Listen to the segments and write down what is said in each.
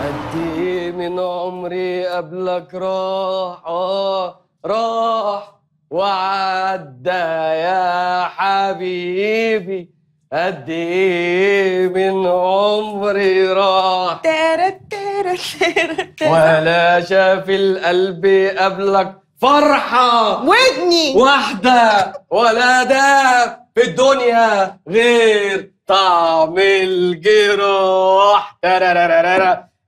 قدي من عمري قبلك راح آه راح وعدى يا حبيبي قد ايه من عمري راح ولا شاف القلب قبلك فرحة ودني واحدة ولا ده في الدنيا غير طعم الجراح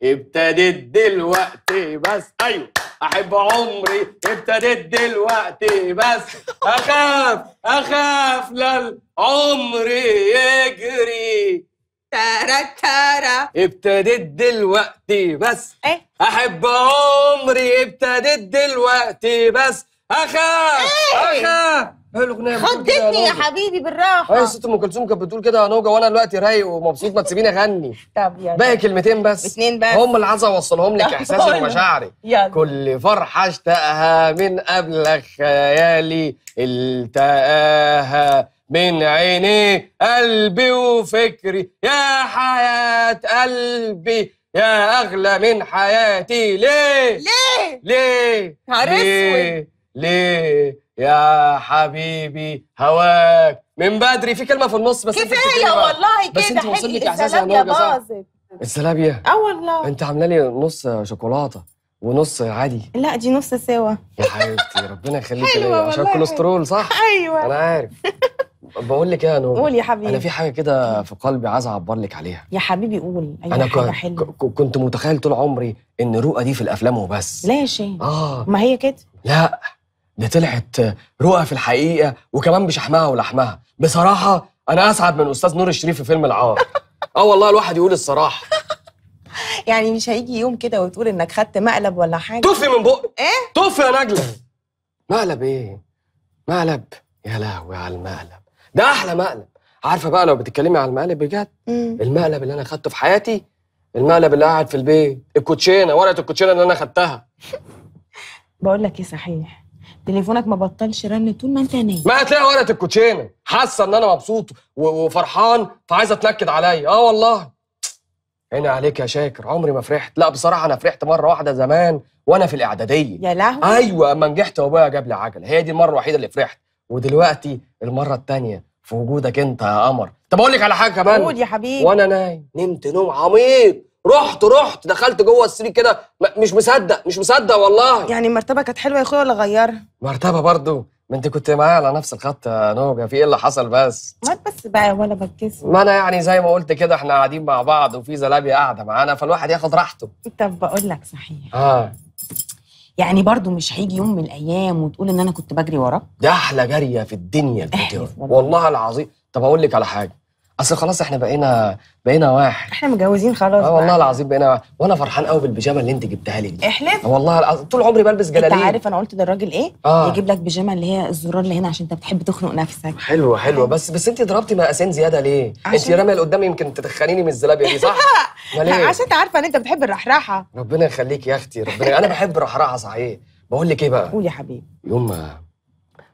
ابتدت دلوقتي بس ايوه احب عمري ابتدت دلوقتي بس اخاف اخاف للعمر يجري تارا تارا ابتدت دلوقتي بس ايه احب عمري ابتدت دلوقتي بس اخاف إيه؟ اخاف ايه الاغنيه يا حبيبي بالراحه ايوه ست ام كلثوم كانت بتقول كده يا نوجه وانا دلوقتي رايق ومبسوط ما تسيبيني اغني طب يلا باقي كلمتين بس اتنين بس هم اللي عايز اوصلهم لك احساسي ومشاعري يلا كل فرحه اشتاقها من ابلغ خيالي التقاها من عيني قلبي وفكري يا حياة قلبي يا أغلى من حياتي ليه؟ ليه؟ ليه؟ نهار ليه؟ ليه؟ يا حبيبي هواك من بدري في كلمه في النص بس كفايه والله كده بس انت وصل لك احساس يا باظت السلابيه اه والله انت عامله لي نص شوكولاته ونص عادي لا دي نص سوا يا حبيبتي ربنا يخليكي ليا عشان الكوليسترول صح ايوه انا عارف بقول لك ايه يا نور قول يا حبيبي انا في حاجه كده في قلبي عايز اعبر لك عليها يا حبيبي قول أي انا حاجة حلوة. كنت متخيل طول عمري ان رؤى دي في الافلام وبس لا يا شيخ اه ما هي كده لا دي طلعت رؤى في الحقيقه وكمان بشحمها ولحمها بصراحه انا اسعد من استاذ نور الشريف في فيلم العار اه والله الواحد يقول الصراحه يعني مش هيجي يوم كده وتقول انك خدت مقلب ولا حاجه طفي من بق ايه طفي يا نجله مقلب ايه مقلب يا لهوي على المقلب ده احلى مقلب عارفه بقى لو بتتكلمي على المقلب بجد المقلب اللي انا خدته في حياتي المقلب اللي قاعد في البيت الكوتشينه ورقه الكوتشينه اللي انا خدتها بقول لك ايه صحيح تليفونك ما بطلش رن طول ما انت نايم ما هتلاقي ورقه الكوتشينه حاسه ان انا مبسوط وفرحان فعايزه تنكد عليا اه والله عيني عليك يا شاكر عمري ما فرحت لا بصراحه انا فرحت مره واحده زمان وانا في الاعداديه يا لهوي ايوه اما نجحت وابويا جاب لي عجله هي دي المره الوحيده اللي فرحت ودلوقتي المره الثانيه في وجودك انت يا قمر طب اقول لك على حاجه كمان قول يا حبيبي وانا نايم نمت نوم عميق رحت رحت دخلت جوه السرير كده مش مصدق مش مصدق والله يعني المرتبه كانت حلوه يا اخويا ولا غيرها مرتبه برضو ما انت كنت معايا على نفس الخط يا نوجه في ايه اللي حصل بس ما بس بقى ولا بتكسر ما انا يعني زي ما قلت كده احنا قاعدين مع بعض وفي زلابي قاعده معانا فالواحد ياخد راحته طب بقول لك صحيح اه يعني برضو مش هيجي يوم من الايام وتقول ان انا كنت بجري وراك ده احلى جاريه في الدنيا كنت والله العظيم طب اقول لك على حاجه اصل خلاص احنا بقينا بقينا واحد احنا متجوزين خلاص اه والله العظيم بقينا واحد وانا فرحان قوي بالبيجامه اللي انت جبتها لي احلف آه، والله طول عمري بلبس جلاليب انت عارف انا قلت ده الراجل ايه آه. يجيب لك بيجامه اللي هي الزرار اللي هنا عشان انت بتحب تخنق نفسك حلوه حلوه بس بس انت ضربتي مقاسين زياده ليه انت راميه اللي قدامي يمكن تدخليني من الزلابيه دي صح إيه؟ عشان انت عارفه ان انت بتحب الرحراحه ربنا يخليك يا اختي ربنا انا بحب الرحراحه صحيح بقول لك ايه بقى قول يا حبيبي يوم ما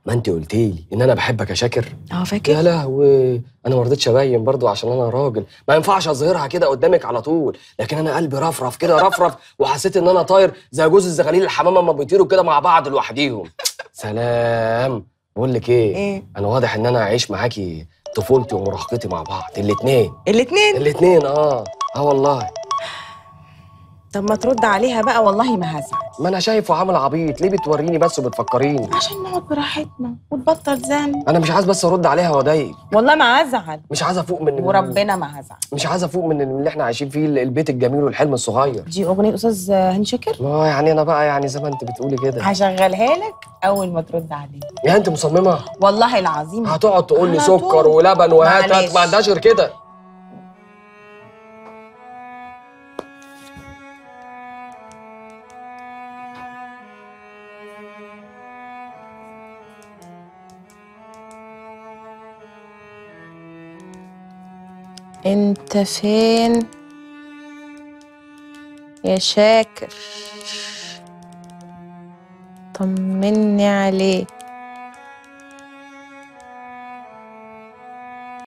ما انت قلت لي ان انا بحبك يا شاكر اه فاكر يا لهوي انا ما رضيتش ابين برضو عشان انا راجل ما ينفعش اظهرها كده قدامك على طول لكن انا قلبي رفرف كده رفرف وحسيت ان انا طاير زي جوز الزغاليل الحمامه اما بيطيروا كده مع بعض لوحديهم سلام بقول لك ايه ايه انا واضح ان انا هعيش معاكي طفولتي ومراهقتي مع بعض الاثنين الاثنين الاثنين اه اه والله طب ما ترد عليها بقى والله ما هزعل ما انا شايفه عامل عبيط ليه بتوريني بس وبتفكريني عشان نقعد براحتنا وتبطل ذنب انا مش عايز بس ارد عليها واضايق والله ما هزعل مش عايز افوق من وربنا ما هزعل مش عايز افوق من اللي احنا عايشين فيه البيت الجميل والحلم الصغير دي اغنيه استاذ هاني شاكر اه يعني انا بقى يعني زي ما انت بتقولي كده هشغلها لك اول ما ترد عليا يعني انت مصممه والله العظيم هتقعد تقول لي سكر ولبن وهات ما عندهاش غير كده انت فين يا شاكر طمني عليك